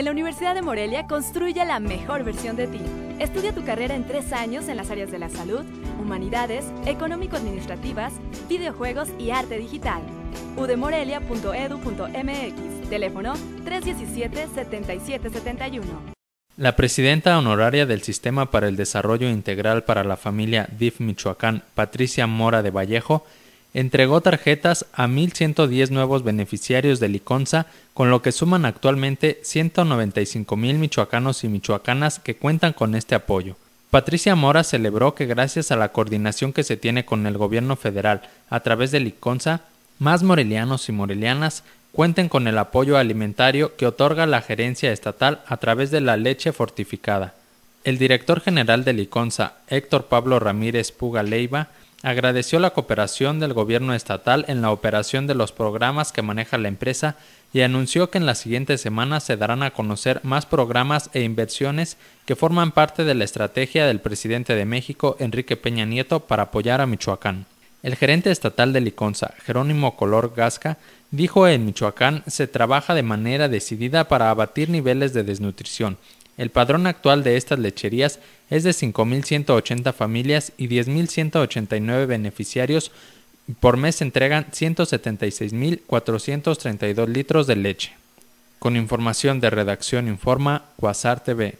En la Universidad de Morelia construye la mejor versión de ti. Estudia tu carrera en tres años en las áreas de la salud, humanidades, económico-administrativas, videojuegos y arte digital. udemorelia.edu.mx, teléfono 317-7771. La presidenta honoraria del Sistema para el Desarrollo Integral para la Familia DIF Michoacán, Patricia Mora de Vallejo, entregó tarjetas a 1.110 nuevos beneficiarios de Liconza, con lo que suman actualmente 195.000 michoacanos y michoacanas que cuentan con este apoyo. Patricia Mora celebró que gracias a la coordinación que se tiene con el gobierno federal a través de Liconza, más morelianos y morelianas cuenten con el apoyo alimentario que otorga la gerencia estatal a través de la leche fortificada. El director general de Liconza, Héctor Pablo Ramírez Puga Leiva, agradeció la cooperación del gobierno estatal en la operación de los programas que maneja la empresa y anunció que en las siguientes semanas se darán a conocer más programas e inversiones que forman parte de la estrategia del presidente de México, Enrique Peña Nieto, para apoyar a Michoacán. El gerente estatal de Liconza, Jerónimo Color Gasca, dijo en Michoacán se trabaja de manera decidida para abatir niveles de desnutrición, el padrón actual de estas lecherías es de 5.180 familias y 10.189 beneficiarios. Por mes se entregan 176.432 litros de leche. Con información de Redacción Informa, whatsapp TV.